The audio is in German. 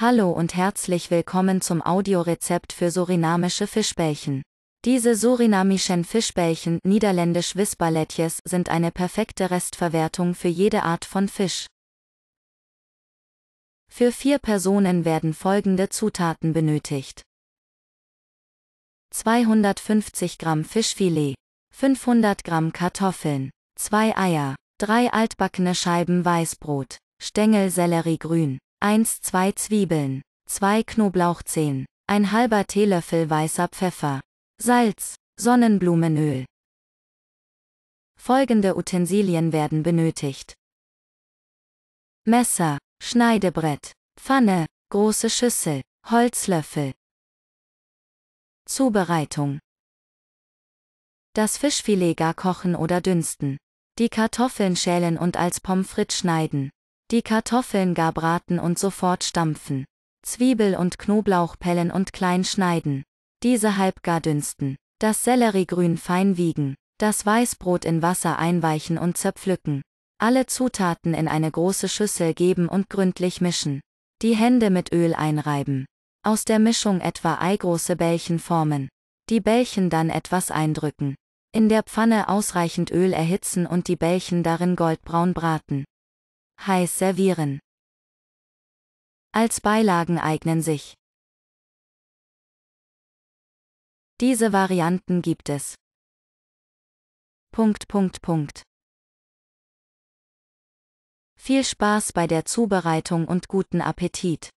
Hallo und herzlich willkommen zum Audiorezept für surinamische Fischbällchen. Diese surinamischen Fischbällchen, niederländisch Wisballetjes, sind eine perfekte Restverwertung für jede Art von Fisch. Für vier Personen werden folgende Zutaten benötigt. 250 Gramm Fischfilet, 500 Gramm Kartoffeln, 2 Eier, 3 altbackene Scheiben Weißbrot, Stängel Sellerie grün, 1 2 Zwiebeln, 2 Knoblauchzehen, ein halber Teelöffel weißer Pfeffer, Salz, Sonnenblumenöl. Folgende Utensilien werden benötigt. Messer, Schneidebrett, Pfanne, große Schüssel, Holzlöffel. Zubereitung. Das Fischfilet gar kochen oder dünsten. Die Kartoffeln schälen und als Pommes frites schneiden. Die Kartoffeln gar braten und sofort stampfen. Zwiebel und Knoblauch pellen und klein schneiden. Diese halb gar dünsten. Das Selleriegrün fein wiegen. Das Weißbrot in Wasser einweichen und zerpflücken. Alle Zutaten in eine große Schüssel geben und gründlich mischen. Die Hände mit Öl einreiben. Aus der Mischung etwa eigroße Bällchen formen. Die Bällchen dann etwas eindrücken. In der Pfanne ausreichend Öl erhitzen und die Bällchen darin goldbraun braten. Heiß servieren. Als Beilagen eignen sich. Diese Varianten gibt es. Punkt, Punkt, Punkt. Viel Spaß bei der Zubereitung und guten Appetit.